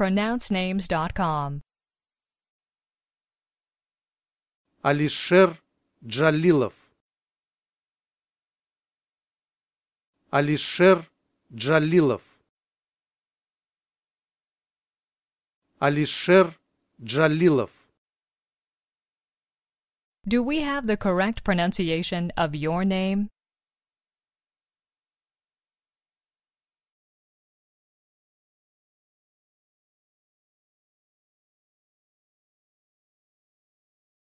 pronouncenames.com. Алишер Джалилов Алишер Джалилов Алишер Jalilov. Do we have the correct pronunciation of your name?